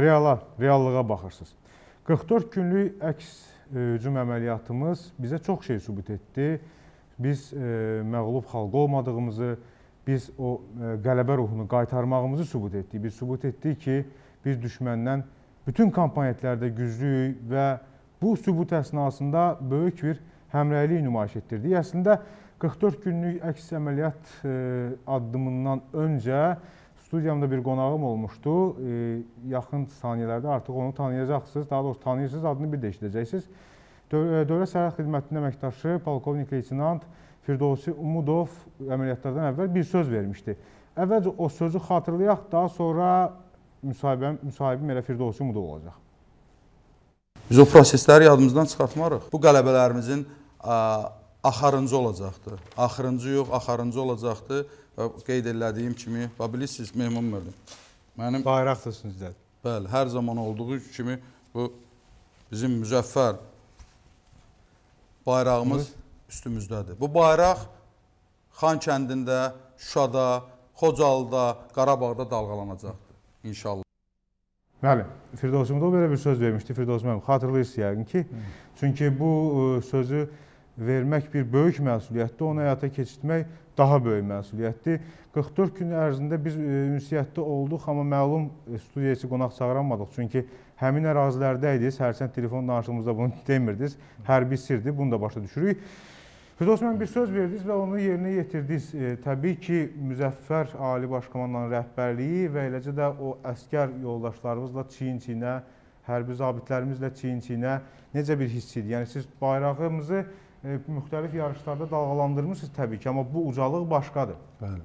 Reala, reallığa baxırsınız. 44 günlük əks e, hücum əməliyyatımız bizə çox şey sübut etdi. Biz e, məğlub xalq olmadığımızı, biz o e, qələbə ruhunu qaytarmağımızı sübut etdik. Biz sübut etdik ki, biz düşməndən bütün komponentlərdə güclüyük və bu sübut əsnasında böyük bir həmrəylik nümayiş etdirdik. Əslində 44 günlük əks əməliyyat e, addımından öncə studiyamda bir qonağım olmuşdu. E, yaxın saniyələrdə artıq onu tanıyacaqsınız. Daha doğrusu tanıyırsınız, adını bir də eşidəcəksiniz. E, Dövlət Sərhəd Xidmətinin əməkdaşı polkovnik leytenant Firdovsi Umudov əməliyyatlardan əvvəl bir söz vermişdi. Əvvəlcə o sözü xatırlayaq, daha sonra müsahibəm, müsahibim elə Firdovsi Umudov olacaq. Biz o prosesləri yadımızdan çıxartmarıq. Bu qələbələrimizin ə, axarıncı olacaqdı. Axırıncı yox, axarıncı olacaqdı və qeyd elədiyim kimi, və bilirsiniz, Mehman müəllim. Mənim bayraq da sizdədir. Bəli, hər zaman olduğu kimi bu bizim müzəffər bayrağımız Hı? üstümüzdədir. Bu bayraq Xan kəndində, Şuşada, Xocalıda, Qarabağda dalğalanacaqdır inşallah. Bəli, Firdos Ümidov belə bir söz vermişdi. Firdos müəllim xatırlayırsınız yəqin ki, Hı. çünki bu sözü vermək bir böyük məsuliyyətdir. Onu həyata keçirtmək daha böyük məsuliyyətdir. 44 gün ərzində biz e, ünsiyyətdə olduq, amma məlum e, studiyacı qonaq çağıramadıq. Çünki həmin ərazilərdə idiniz, hərçənd telefon danışığımızda bunu demirdiniz. Hərbi sirdir, bunu da başa düşürük. Fidos, mən bir söz verdiniz və onu yerinə yetirdiniz. E, təbii ki, Müzəffər Ali Başkomandanın rəhbərliyi və eləcə də o əskər yoldaşlarımızla çiyin-çiyinə, hərbi zabitlərimizlə çiyin-çiyinə necə bir hiss idi? Yəni, siz bayrağımızı E, müxtəlif yarışlarda dalğalandırmısınız təbii ki, amma bu ucalıq başqadır. Bəli.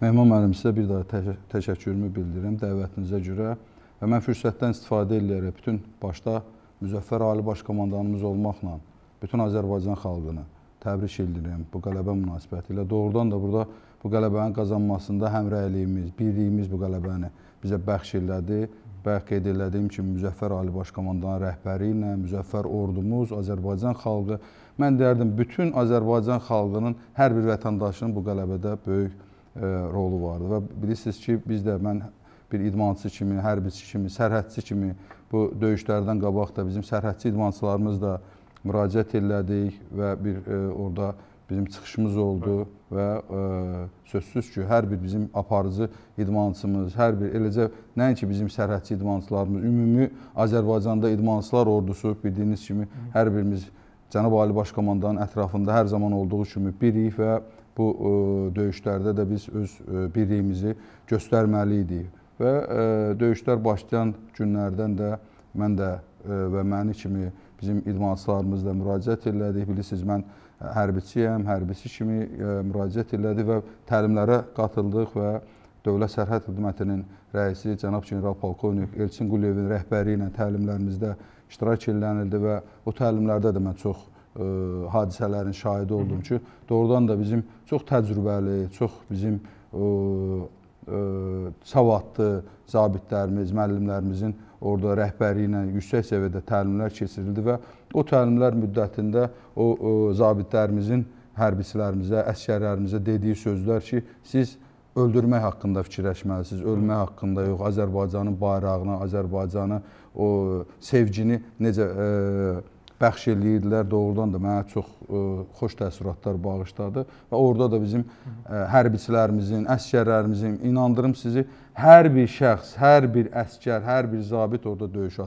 Mehman müəllim, sizə bir daha tə təşəkkürümü bildirirəm dəvətinizə görə və mən fürsətdən istifadə edərək bütün başda Müzəffər Ali Baş Komandanımız olmaqla bütün Azərbaycan xalqını təbrik edirəm bu qələbə münasibəti ilə. Doğrudan da burada bu qələbənin qazanmasında həmrəyliyimiz, birliyimiz bu qələbəni bizə bəxş elədi bayaq qeyd elədiyim kimi Müzəffər Ali Baş Komandanın rəhbəri ilə, Müzəffər ordumuz, Azərbaycan xalqı, mən deyərdim, bütün Azərbaycan xalqının, hər bir vətəndaşının bu qələbədə böyük e, rolu vardı. Və bilirsiniz ki, biz də mən bir idmançı kimi, hərbiçi kimi, sərhədçi kimi bu döyüşlərdən qabaq da bizim sərhədçi idmançılarımız da müraciət elədik və bir e, orada bizim çıxışımız oldu Hı. və ə, e, sözsüz ki, hər bir bizim aparıcı idmançımız, hər bir eləcə nəinki bizim sərhədçi idmançılarımız, ümumi Azərbaycanda idmançılar ordusu bildiyiniz kimi Hı. hər birimiz Cənab Ali Baş Komandanın ətrafında hər zaman olduğu kimi biriyik və bu ə, e, döyüşlərdə də biz öz ə, e, birliyimizi göstərməli idik. Və ə, döyüşlər başlayan günlərdən də mən də ə, və məni kimi bizim idmançılarımızla müraciət elədik. Bilirsiniz, mən hərbiçiyəm, hərbiçi kimi e, müraciət elədi və təlimlərə qatıldıq və Dövlət Sərhəd Xidmətinin rəisi cənab general polkovnik Elçin Quliyevin rəhbəri ilə təlimlərimizdə iştirak edilənildi və o təlimlərdə də mən çox ə, e, hadisələrin şahidi oldum ki, doğrudan da bizim çox təcrübəli, çox bizim ə, e, ə, savadlı zabitlərimiz, müəllimlərimizin orada rəhbəri ilə yüksək səviyyədə təlimlər keçirildi və o təlimlər müddətində o, o zabitlərimizin hərbiçilərimizə, əskərlərimizə dediyi sözlər ki, siz öldürmək haqqında fikirləşməlisiniz, ölmək haqqında yox, Azərbaycanın bayrağına, Azərbaycanı, o sevgini necə e, bəxş eləyirdilər. Doğrudan da mənə çox ə, e, xoş təəssüratlar bağışladı və orada da bizim ə, e, hərbiçilərimizin, əsgərlərimizin inandırım sizi, hər bir şəxs, hər bir əsgər, hər bir zabit orada döyüşə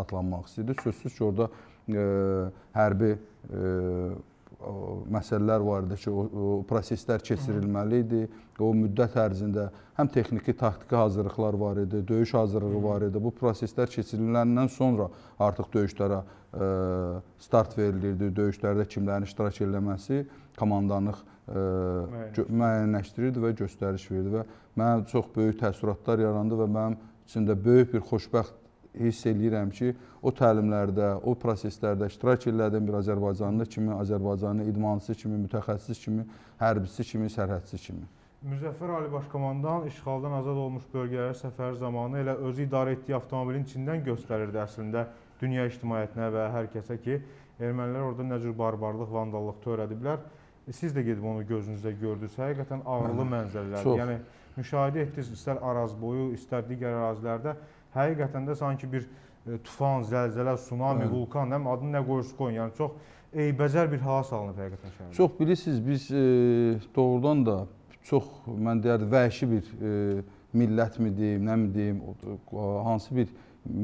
atlanmaq istəyirdi. Sözsüz ki, orada ə, e, hərbi ə, məsələlər var idi ki, o, o proseslər keçirilməli idi. O müddət ərzində həm texniki, taktiki hazırlıqlar var idi, döyüş hazırlığı var idi. Bu proseslər keçiriləndən sonra artıq döyüşlərə ə, e, start verilirdi. Döyüşlərdə kimlərin iştirak eləməsi komandanlıq ə, e, müəyyənləşdirirdi və göstəriş verdi və mənə çox böyük təəssüratlar yarandı və mənim içində böyük bir xoşbəxt hiss eləyirəm ki, o təlimlərdə, o proseslərdə iştirak elədiyim bir Azərbaycanlı kimi, Azərbaycanlı idmançısı kimi, mütəxəssis kimi, hərbçisi kimi, sərhədçi kimi. Müzəffər Ali Başkomandan işğaldan azad olmuş bölgələrə səfər zamanı elə özü idarə etdiyi avtomobilin içindən göstərirdi əslində dünya ictimaiyyətinə və hər kəsə ki, ermənilər orada nə cür barbarlıq, vandallıq törədiblər. Siz də gedib onu gözünüzdə gördünüz. Həqiqətən ağrılı mənzərələrdir. Yəni müşahidə etdiniz istər Araz boyu, istər digər ərazilərdə həqiqətən də sanki bir e, tufan, zəlzələ, tsunami, Hı. vulkan, həm adını nə qoyursunuz qoyun, yəni çox eybəcər bir hava salınıb həqiqətən şəhərdə. Çox bilirsiniz, biz e, doğrudan da çox mən deyərdim vəhşi bir e, millət mi deyim, nə mi deyim, e, hansı bir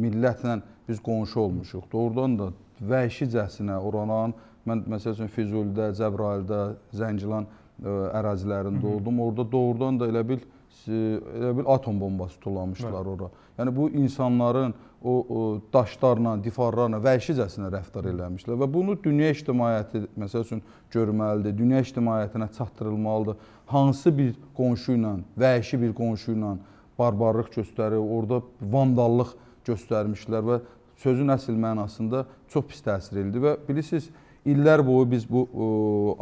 millətlə biz qonşu olmuşuq. Doğrudan da vəhşicəsinə oranan mən məsəl üçün Füzulidə, Cəbrayildə, Zəngilan ə, e, ərazilərində Hı -hı. oldum. Orada doğrudan da elə bil E, elə bil atom bombası tullamışdılar Bəli. ora. Yəni bu insanların o, o daşlarla, difarlarla vəhşicəsinə rəftar eləmişlər və bunu dünya ictimaiyyəti məsəl üçün görməlidir, dünya ictimaiyyətinə çatdırılmalıdır. Hansı bir qonşu ilə, vəhşi bir qonşu ilə barbarlıq göstərir, orada vandallıq göstərmişlər və sözün əsl mənasında çox pis təsir edildi və bilirsiniz, illər boyu biz bu o,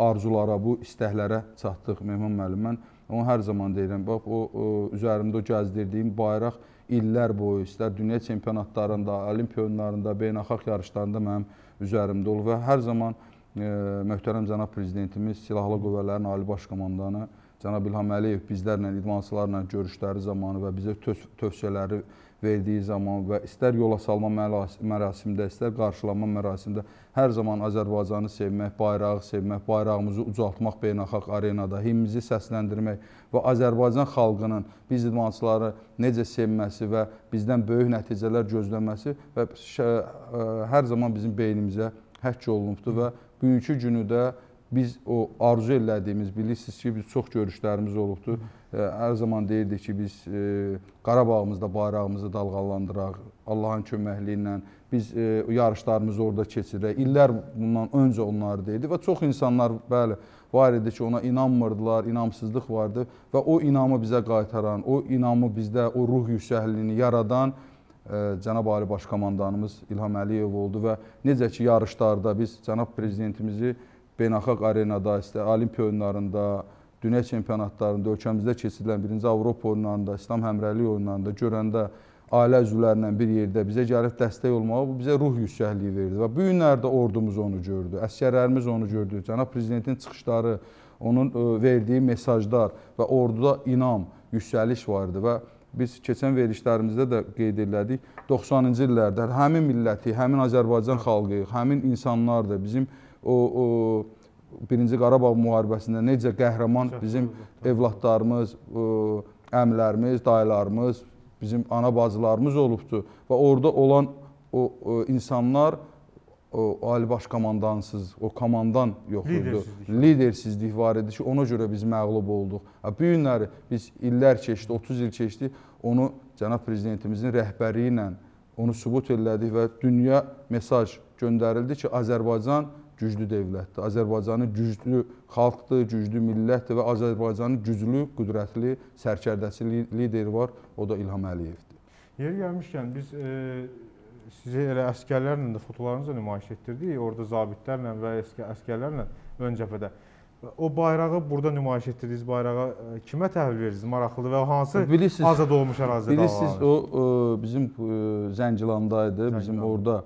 arzulara, bu istəklərə çatdıq Mehman müəllim. Mən Onu hər zaman deyirəm. Bax o, o üzərimdə gəzdirdiyim bayraq illər boyu istər dünya çempionatlarında, olimpiya oyunlarında, beynəlxalq yarışlarında mənim üzərimdə olub və hər zaman e, möhtərəm cənab prezidentimiz silahlı qüvvələrin ali baş komandanı Cənab İlham Əliyev bizlərlə, idmançılarla görüşləri zamanı və bizə tövsiyələri verdiyi zaman və istər yola salma mərasimdə, istər qarşılanma mərasimdə hər zaman Azərbaycanı sevmək, bayrağı sevmək, bayrağımızı ucaltmaq beynəlxalq arenada, himimizi səsləndirmək və Azərbaycan xalqının biz idmançıları necə sevməsi və bizdən böyük nəticələr gözləməsi və hər zaman bizim beynimizə həkk olunubdur və bugünkü günü də biz o arzu elədiyimiz, bilirsiniz ki, biz çox görüşlərimiz olubdur. E, hər zaman deyirdik ki, biz e, Qarabağımızda bayrağımızı dalğalandıraq, Allahın köməkliyi ilə biz e, yarışlarımızı orada keçirək. İllər bundan öncə onları deyildi və çox insanlar bəli var idi ki, ona inanmırdılar, inamsızlıq vardı və o inamı bizə qaytaran, o inamı bizdə o ruh yüksəkliyini yaradan cənab Ali Baş Komandanımız İlham Əliyev oldu və necə ki yarışlarda biz cənab prezidentimizi beynəlxalq arenada, istə Olimpiya oyunlarında, dünya çempionatlarında, ölkəmizdə keçirilən birinci Avropa oyunlarında, İslam həmrəliyi oyunlarında görəndə ailə üzvlərindən bir yerdə bizə gəlib dəstək olmağı bu bizə ruh yüksəkliyi verdi və bu günlərdə ordumuz onu gördü, əsgərlərimiz onu gördü. Cənab prezidentin çıxışları, onun e, verdiyi mesajlar və orduda inam, yüksəliş vardı və biz keçən verilişlərimizdə də qeyd elədik. 90-cı illərdə həmin milləti, həmin Azərbaycan xalqı, həmin insanlar da bizim o, o birinci Qarabağ müharibəsində necə qəhrəman Şəhət bizim olur. evladlarımız, ə, əmlərimiz, dayılarımız, bizim ana bacılarımız olubdu və orada olan o, o insanlar o Ali Baş komandansız, o komandan yox idi. Lidersizlik. Lidersizlik var idi ki, ona görə biz məğlub olduq. Bu günləri biz illər keçdi, 30 il keçdi, onu cənab prezidentimizin rəhbəri ilə onu sübut elədik və dünya mesaj göndərildi ki, Azərbaycan güclü dövlətdir. Azərbaycanı güclü xalqdır, güclü millətdir və Azərbaycanın güclü, qüdrətli sərkərdəsi lideri var, o da İlham Əliyevdir. Yer gəlmişkən biz e sizi elə əskərlərlə də fotolarınızı nümayiş etdirdik. Orada zabitlərlə və əskərlərlə ön cəbhədə. O bayrağı burada nümayiş etdirdiniz. Bayrağı e, kimə təhvil verirsiniz? Maraqlıdır və hansı bilirsiniz, azad olmuş ərazidə? Bilirsiniz, o, o bizim e, Zəngilanda idi. Zəngilanda. Bizim orada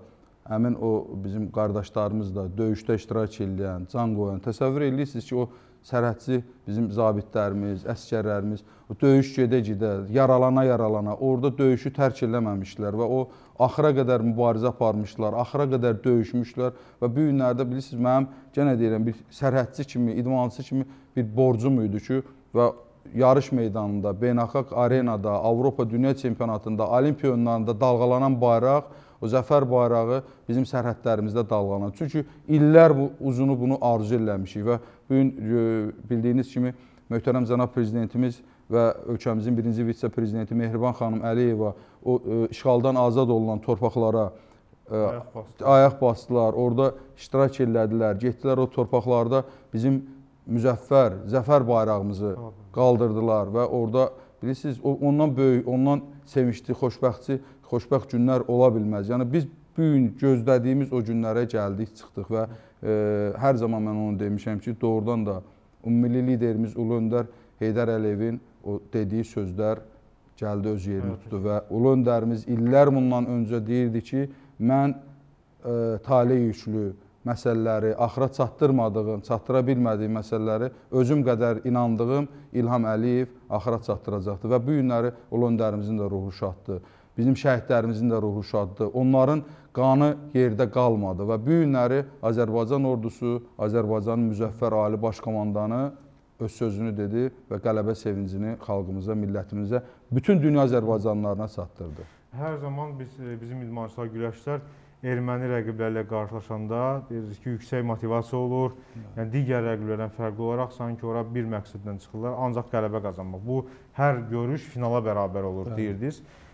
həmin o bizim qardaşlarımız da döyüşdə iştirak edən, can qoyan, təsəvvür edirsiniz ki, o sərhədçi bizim zabitlərimiz, əskərlərimiz o döyüş gedə-gedə, yaralana-yaralana orada döyüşü tərk eləməmişlər və o axıra qədər mübarizə aparmışlar, axıra qədər döyüşmüşlər və bu günlərdə bilirsiniz mənim yenə deyirəm bir sərhədçi kimi, idmançı kimi bir borcum idi ki və yarış meydanında, beynəlxalq arenada, Avropa Dünya çempionatında, Olimpiya oyunlarında dalğalanan bayraq o zəfər bayrağı bizim sərhədlərimizdə dalğalanır. Çünki illər bu uzunu bunu arzu eləmişik və bu gün e, bildiyiniz kimi möhtərəm cənab prezidentimiz və ölkəmizin birinci vitse-prezidenti Mehriban xanım Əliyeva o ə, e, işğaldan azad olunan torpaqlara ə, e, ayaq basdılar. Ayaq basdılar. Orada iştirak elədilər. Getdilər o torpaqlarda bizim müzəffər, zəfər bayrağımızı qaldırdılar və orada bilirsiniz ondan böyük, ondan sevinçli, xoşbəxtçi xoşbəxt günlər ola bilməz. Yəni biz bu gün gözlədiyimiz o günlərə gəldik, çıxdıq və e, hər zaman mən onu demişəm ki, doğrudan da ümummilli liderimiz Ulu Öndər Heydər Əliyevin o dediyi sözlər gəldi öz yerini tutdu və Ulu Öndərimiz illər bundan öncə deyirdi ki, mən e, taley yüklü məsələləri, axıra çatdırmadığım, çatdıra bilmədiyim məsələləri özüm qədər inandığım İlham Əliyev axıra çatdıracaqdı və bu günləri Ulu Öndərimizin də ruhu şaddır. Bizim şəhidlərimizin də ruhu şaddır. Onların qanı yerdə qalmadı və bu günləri Azərbaycan ordusu, Azərbaycan müzəffər ali baş komandanı öz sözünü dedi və qələbə sevincini xalqımıza, millətimizə, bütün dünya Azərbaycanlarına çatdırdı. Hər zaman biz e, bizim idmançılar, güləşçilər erməni rəqiblərlə qarşılaşanda deyirik ki, yüksək motivasiya olur. Yəni digər rəqiblərdən fərqli olaraq sanki ora bir məqsədlə çıxırlar, ancaq qələbə qazanmaq. Bu hər görüş finala bərabər olur deyirdiniz. Bəli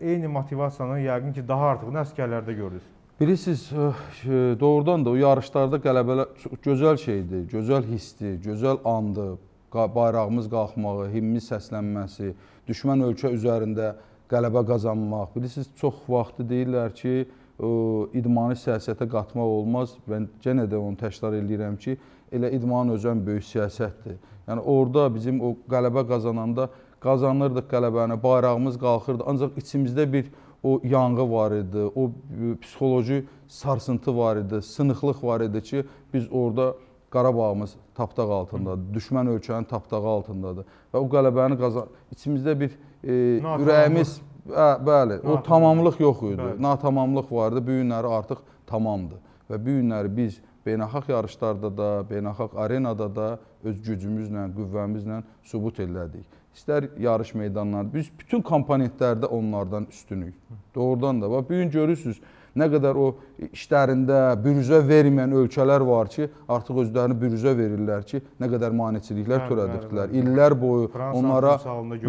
eyni motivasiyanı yəqin ki, daha artıq əsgərlərdə görürüz. Bilirsiniz, e, doğrudan da o yarışlarda qələbələr çox gözəl şeydir, gözəl hissdir, gözəl andır. Bayrağımız qalxmağı, himnimiz səslənməsi, düşmən ölkə üzərində qələbə qazanmaq. Bilirsiniz, çox vaxtı deyirlər ki, idmanı siyasətə qatmaq olmaz. Mən yenə də onu təkrar edirəm ki, elə idmanın özü ən böyük siyasətdir. Yəni orada bizim o qələbə qazananda qazanırdıq qələbəni, bayrağımız qalxırdı. Ancaq içimizdə bir o yanğı var idi, o psixoloji sarsıntı var idi, sınıqlıq var idi ki, biz orada Qarabağımız tapdaq altındadır, düşmən ölkənin tapdağı altındadır. Və o qələbəni qazan... İçimizdə bir e, ürəyimiz... Ə, hə, bəli, o tamamlıq yox idi, bəli. natamamlıq var idi, büyünləri artıq tamamdır. Və büyünləri biz beynəlxalq yarışlarda da, beynəlxalq arenada da öz gücümüzlə, qüvvəmizlə sübut elədik istər yarış meydanlarında biz bütün komponentlərdə onlardan üstünük. Doğrudan da bax bu gün görürsüz nə qədər o işlərində bürüzə verməyən ölkələr var ki, artıq özlərini bürüzə verirlər ki, nə qədər maneçiliklər törədirdilər. İllər boyu Fransa onlara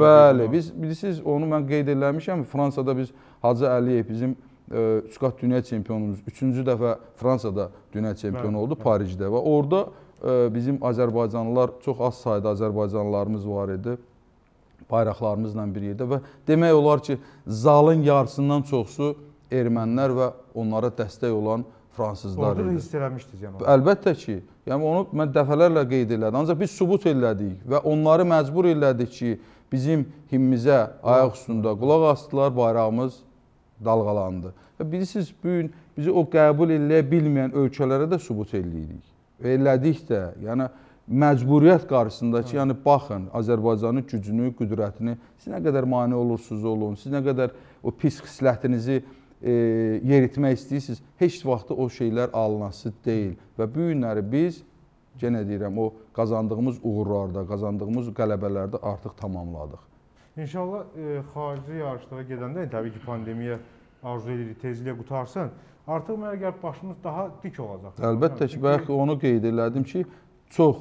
Bəli, biz bilirsiniz, onu mən qeyd eləmişəm. Fransada biz Hacı Əliyev bizim e, üç qat dünya çempionumuz, 3-cü dəfə Fransada dünya çempionu oldu Parisdə və orada ə, e, bizim Azərbaycanlılar çox az sayda Azərbaycanlılarımız var idi bayraqlarımızla bir yerdə və demək olar ki, zalın yarısından çoxusu ermənilər və onlara dəstək olan fransızlar Orada idi. Orada hiss eləmişdiniz yəni. Əlbəttə ki, yəni onu mən dəfələrlə qeyd elədim. Ancaq biz sübut elədik və onları məcbur elədik ki, bizim himmizə ayaq üstündə qulaq asdılar, bayrağımız dalğalandı. Və bilirsiniz, bu gün bizi o qəbul eləyə bilməyən ölkələrə də sübut eləyirik. Və elədik də. Yəni məcburiyyət qarşısında ki, yəni baxın Azərbaycanın gücünü, qüdrətini, siz nə qədər mane olursunuz olun, siz nə qədər o pis xislətinizi e, yeritmək istəyirsiniz, heç vaxtı o şeylər alınası deyil və bu günləri biz yenə deyirəm, o qazandığımız uğurlarda, qazandığımız qələbələrdə artıq tamamladıq. İnşallah e, xarici yarışlara gedəndə təbii ki, pandemiya arzu edirik tezliklə qutarsın. Artıq məgər başımız daha dik olacaq. Əlbəttə ki, bəlkə onu qeyd elədim ki, çox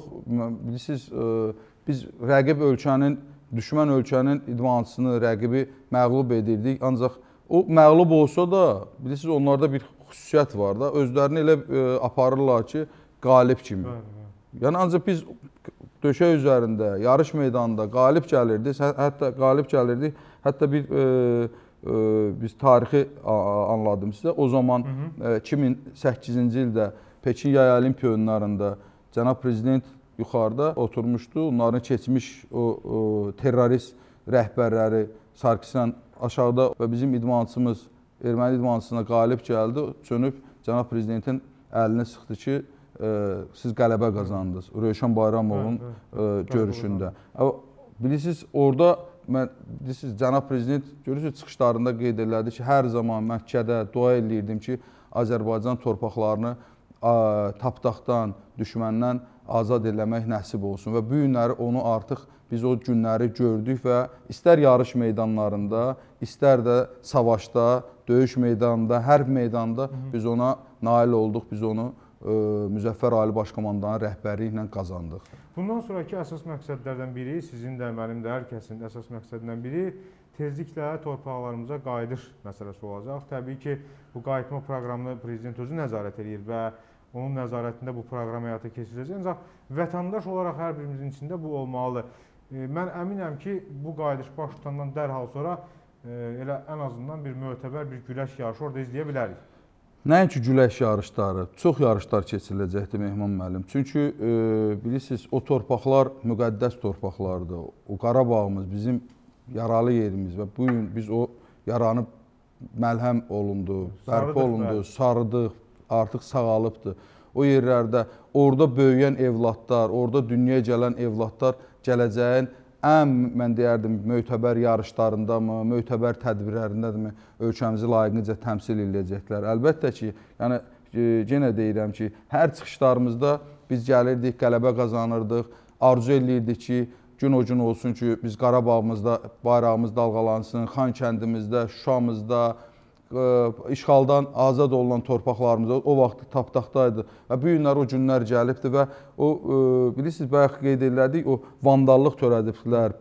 bilirsiniz e, biz rəqib ölkənin, düşmən ölkənin idmançısını, rəqibi məğlub edirdik. Ancaq o məğlub olsa da, bilirsiniz onlarda bir xüsusiyyət var da, özlərini elə e, aparırlar ki, qalib kimi. Yəni ancaq biz döşək üzərində, yarış meydanında qalib gəlirdik, hə, hətta qalib gəlirdik. Hətta bir e, e, biz tarixi anladım sizə. O zaman e, 2008-ci ildə Pekin Yay Olimpiya oyunlarında e, Cənab Prezident yuxarıda oturmuşdu. Onların keçmiş o, o terrorist rəhbərləri Sarkisyan aşağıda və bizim idmançımız erməni idmançısına qalib gəldi. Çönüb cənab prezidentin əlini sıxdı ki, ə, e, siz qələbə qazandınız. Rövşən Bayramovun ə, hə, hə. e, görüşündə. Hə, bilirsiniz, orada mən bilirsiniz, cənab prezident görürsüz çıxışlarında qeyd elədi ki, hər zaman Məkkədə dua eləyirdim ki, Azərbaycan torpaqlarını tapdaqdan, düşməndən azad eləmək nəsib olsun və bu günləri onu artıq biz o günləri gördük və istər yarış meydanlarında, istər də savaşda, döyüş meydanında, hərb meydanında biz ona nail olduq, biz onu ə, Müzəffər Ali Başkomandanın rəhbərliyi ilə qazandıq. Bundan sonrakı əsas məqsədlərdən biri, sizin də, mənim də, hər kəsin əsas məqsədindən biri tezliklə torpaqlarımıza qayıdış məsələsi olacaq. Təbii ki, bu qayıtma proqramını prezident özü nəzarət edir və onun nəzarətində bu proqram həyata keçiriləcək. Ancaq vətəndaş olaraq hər birimizin içində bu olmalıdır. E, mən əminəm ki, bu qayıdış baş tutandan dərhal sonra e, elə ən azından bir mötəbər bir güləş yarışı orada izləyə bilərik. Nəinki güləş yarışları, çox yarışlar keçiriləcəkdir Mehman müəllim. Çünki e, bilirsiniz, o torpaqlar müqəddəs torpaqlardır. O Qarabağımız bizim yaralı yerimiz və bu gün biz o yaranı məlhəm olundu, bərpa olundu, sarıdıq, artıq sağalıbdır. O yerlərdə orada böyüyən evladlar, orada dünyaya gələn evladlar gələcəyin ən mən deyərdim mötəbər yarışlarında mı, mötəbər tədbirlərindəmi ölkəmizi layiqincə təmsil edəcəklər. Əlbəttə ki, yəni e, yenə deyirəm ki, hər çıxışlarımızda biz gəlirdik, qələbə qazanırdıq, arzu eləyirdik ki, gün o gün olsun ki, biz Qarabağımızda, bayrağımız dalğalansın, Xan kəndimizdə, Şuşamızda, Şuşamızda işğaldan azad olunan torpaqlarımız o vaxt tapdaqdaydı və bu günlər o günlər gəlibdi və o bilirsiniz bayaq qeyd elədik o vandallıq törədibdilər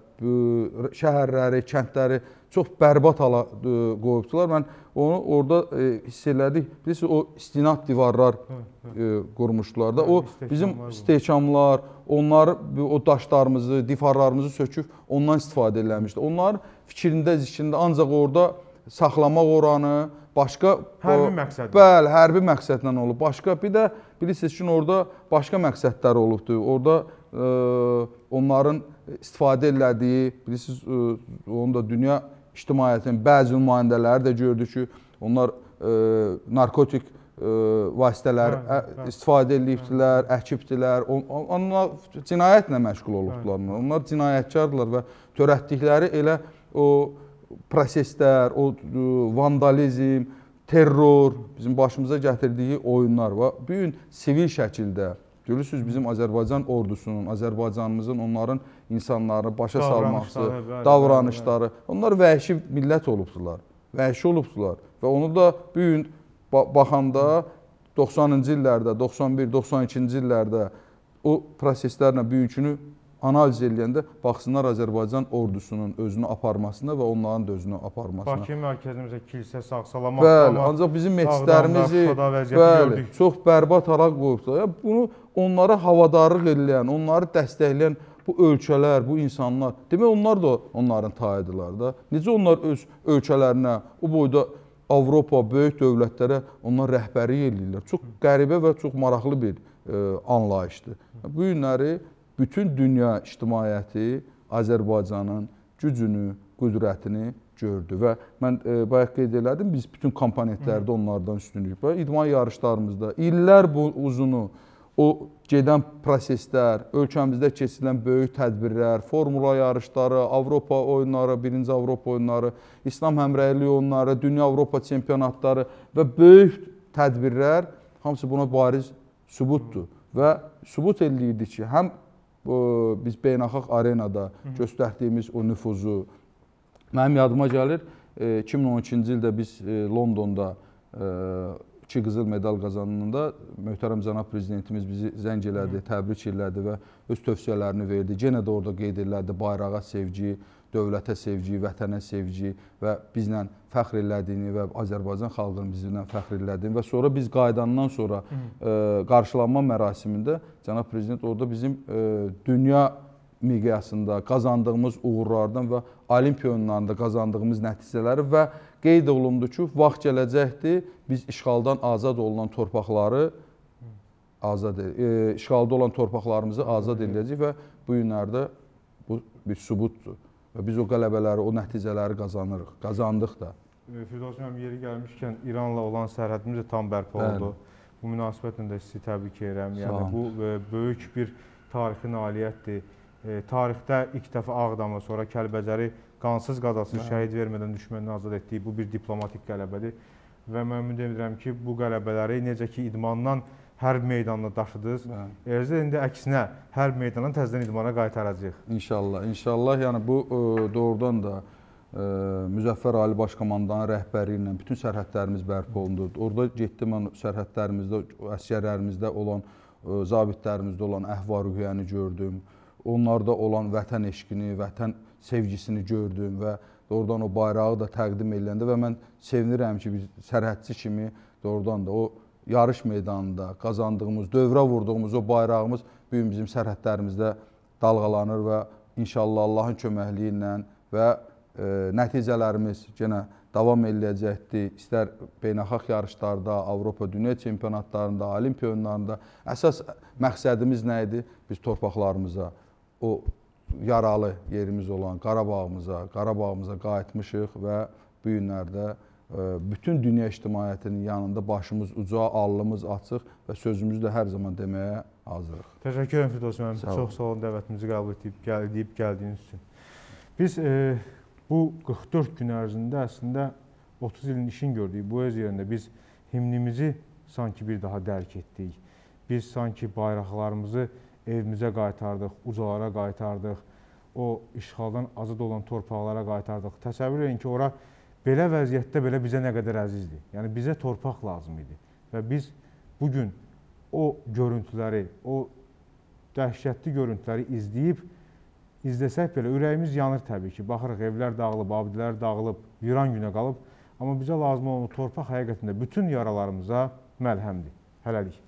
şəhərləri, kəndləri çox bərbad hala qoyubdular. Mən onu orada hiss elədik. Bilirsiniz o istinad divarlar hə, hə. qurmuşdular da. Hə, o bizim istehkamlar, onlar o daşlarımızı, divarlarımızı söküb ondan istifadə eləmişdi. Onlar fikrində, zikrində ancaq orada saxlamaq oranı, başqa hərbi məqsədlə. Bəli, hərbi məqsədlə olub. Başqa bir də bilirsiniz ki, orada başqa məqsədlər olubdu. Orada ə, e, onların istifadə elədiyi, bilirsiniz, ə, e, onu da dünya ictimaiyyətinin bəzi nümayəndələri də gördü ki, onlar ə, e, narkotik ə, vasitələr hə, hə. istifadə edibdilər, hə. əkibdilər. On, onlar cinayətlə məşğul olubdular. Hə. Onlar cinayətkardılar və törətdikləri elə o proseslər, o e, vandalizm, terror bizim başımıza gətirdiyi oyunlar var. Bu gün sivil şəkildə görürsüz bizim Azərbaycan ordusunun, Azərbaycanımızın onların insanları başa salması, davranışları, onlar vəhşi millət olubdular. Vəhşi olubdular və onu da bu gün baxanda 90-cı illərdə, 91, 92-ci illərdə o proseslərlə bugünkünü analiz edəndə baxsınlar Azərbaycan ordusunun özünü aparmasına və onların da özünü aparmasına. Bakı mərkəzimizdə kilsə sağ-salamat. Bəli, ancaq bizim meçidlərimizi bəli, çox bərbad hala qoyublar. Ya bunu onlara havadarlıq edən, onları dəstəkləyən bu ölkələr, bu insanlar, demək onlar da onların tayıdılar da. Necə onlar öz ölkələrinə o boyda Avropa böyük dövlətlərə onlar rəhbərlik eləyirlər. Çox qəribə və çox maraqlı bir e, anlayışdır. Bu günləri bütün dünya ictimaiyyəti Azərbaycanın gücünü, qüdrətini gördü və mən e, bayaq qeyd elədim, biz bütün komponentlərdə onlardan üstünlük var. İdman yarışlarımızda illər bu uzunu o gedən proseslər, ölkəmizdə keçirilən böyük tədbirlər, formula yarışları, Avropa oyunları, birinci Avropa oyunları, İslam həmrəyliyi oyunları, dünya Avropa çempionatları və böyük tədbirlər hamısı buna bariz sübutdur və sübut eləyirdi ki, həm biz beynəlxalq arenada göstərdiyimiz o nüfuzu mənim yadıma gəlir 2012-ci e, ildə biz e, Londonda e, iki qızıl medal qazanında möhtərəm cənab prezidentimiz bizi zəng elədi, təbrik elədi və öz tövsiyələrini verdi. Yenə də orada qeyd elədi bayrağa sevgi, dövlətə sevgi, vətənə sevgi və bizlə fəxr elədiyini və Azərbaycan xalqının bizlə fəxr elədiyini və sonra biz qayıdandan sonra ə, e, qarşılanma mərasimində cənab prezident orada bizim ə, e, dünya miqyasında qazandığımız uğurlardan və olimpiya oyunlarında qazandığımız nəticələri və qeyd olundu ki, vaxt gələcəkdir, biz işğaldan azad olunan torpaqları azad e, işğalda olan torpaqlarımızı azad edəcəyik və bu günlərdə bu bir sübutdur. Və biz o qələbələri, o nəticələri qazanırıq, qazandıq da. E, Firdavs müəllim yeri gəlmişkən İranla olan sərhədimiz də tam bərpa oldu. Bəli. Bu münasibətlə də sizi təbrik edirəm. Yəni bu e, böyük bir tarixi nailiyyətdir. E, tarixdə ilk dəfə Ağdamı, sonra Kəlbəcəri qansız qadasız şəhid vermədən düşməndən azad etdiyi bu bir diplomatik qələbədir və mən ümid edirəm ki, bu qələbələri necə ki idmandan hərb meydanına daşıdınız. Eləcə indi əksinə hərb meydanından təzədən idmana qaytaracaq. İnşallah, inşallah. Yəni bu ə, e, doğrudan da ə, e, Müzəffər Ali Baş Komandanın rəhbərliyi ilə bütün sərhədlərimiz bərpa olundu. Orda getdim mən sərhədlərimizdə, əsgərlərimizdə olan, ə, e, zabitlərimizdə olan əhvar-ruhiyyəni gördüm. Onlarda olan vətən eşqini, vətən sevgisini gördüm və doğrudan o bayrağı da təqdim ediləndə və mən sevinirəm ki, biz sərhədçi kimi doğrudan da o yarış meydanında qazandığımız, dövrə vurduğumuz o bayrağımız bu gün bizim sərhədlərimizdə dalğalanır və inşallah Allahın köməkliyi ilə və e, nəticələrimiz yenə davam eləyəcəkdir. İstər beynəlxalq yarışlarda, Avropa dünya çempionatlarında, olimpiya oyunlarında əsas məqsədimiz nə idi? Biz torpaqlarımıza, o yaralı yerimiz olan Qarabağımıza, Qarabağımıza qayıtmışıq və bu günlərdə bütün dünya ictimaiyyətinin yanında başımız uca, alnımız açıq və sözümüzü də hər zaman deməyə hazırıq. Təşəkkür edirəm Firdaus müəllim. Çox sağ olun dəvətimizi qəbul edib, gəl edib gəldiyiniz üçün. Biz e, bu 44 gün ərzində əslində 30 ilin işin gördüyü bu öz yerində biz himnimizi sanki bir daha dərk etdik. Biz sanki bayraqlarımızı evimizə qaytardıq, ucalara qaytardıq, o işğaldan azad olan torpaqlara qaytardıq. Təsəvvür edin ki, ora belə vəziyyətdə belə bizə nə qədər əzizdir. Yəni bizə torpaq lazım idi və biz bu gün o görüntüləri, o dəhşətli görüntüləri izləyib izləsək belə ürəyimiz yanır təbii ki. Baxırıq evlər dağılıb, abidələr dağılıb, viran günə qalıb. Amma bizə lazım olan torpaq həqiqətində bütün yaralarımıza məlhəmdir hələlik.